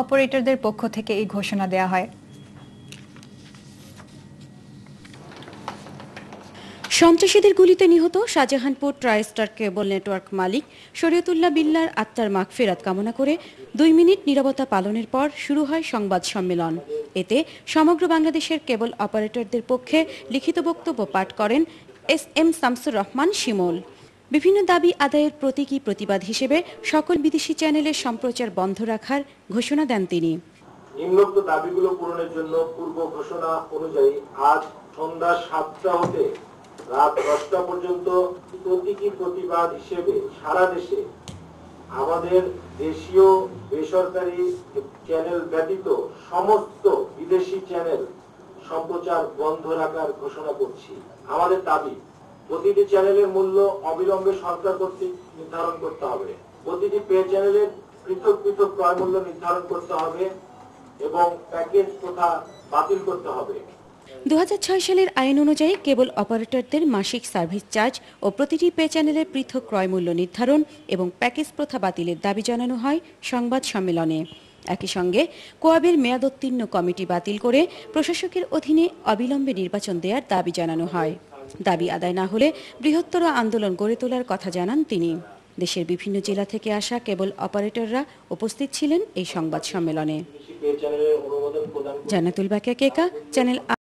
অপারেটরদের পক্ষ থেকে এই ঘোষণা দেয়া হয় সন্ত্রাসীদের গুলিতে নিহত শাহজাহানপুর ট্রাইস্টার কেবল নেটওয়ার্ক মালিক শরীয়তুল্লাহ বিল্লার আত্মার ফেরাত কামনা করে দুই মিনিট নিরবতা পালনের পর শুরু হয় সংবাদ সম্মেলন এতে সমগ্র বাংলাদেশের কেবল অপারেটরদের পক্ষে লিখিত বক্তব্য পাঠ করেন এস এম শামসুর রহমান শিমল বিভিন্ন দাবি আদায়ের প্রতীকী প্রতিবাদ হিসেবে সকল বিদেশি চ্যানেলের সম্প্রচার বন্ধ রাখার ঘোষণা দেন তিনি নিম্নোক্ত দাবিগুলো পূরণের জন্য পূর্ব ঘোষণা অনুযায়ী আজ সন্ধ্যা সাতটা হতে রাত দশটা পর্যন্ত প্রতীকী প্রতিবাদ হিসেবে সারা দেশে আমাদের দেশীয় বেসরকারি চ্যানেল ব্যতীত সমস্ত বিদেশি চ্যানেল সম্প্রচার বন্ধ রাখার ঘোষণা করছি আমাদের দাবি প্রতিটি চ্যানেলের মূল্য অবিলম্বে সরকার কর্তৃক নির্ধারণ করতে হবে প্রতিটি পে চ্যানেলের পৃথক পৃথক ক্রয় মূল্য নির্ধারণ করতে হবে এবং প্যাকেজ প্রথা বাতিল করতে হবে দু সালের আইন অনুযায়ী কেবল অপারেটরদের মাসিক সার্ভিস চার্জ ও প্রতিটি পে চ্যানেলের পৃথক ক্রয় মূল্য নির্ধারণ এবং প্যাকেজ প্রথা বাতিলের দাবি জানানো হয় সংবাদ সম্মেলনে একই সঙ্গে কোয়াবের মেয়াদোত্তীর্ণ কমিটি বাতিল করে প্রশাসকের অধীনে অবিলম্বে নির্বাচন দেওয়ার দাবি জানানো হয় দাবি আদায় না হলে বৃহত্তর আন্দোলন গড়ে তোলার কথা জানান তিনি দেশের বিভিন্ন জেলা থেকে আসা কেবল অপারেটররা উপস্থিত ছিলেন এই সংবাদ সম্মেলনে জানাতুল বাকিয়া কেকা চ্যানেল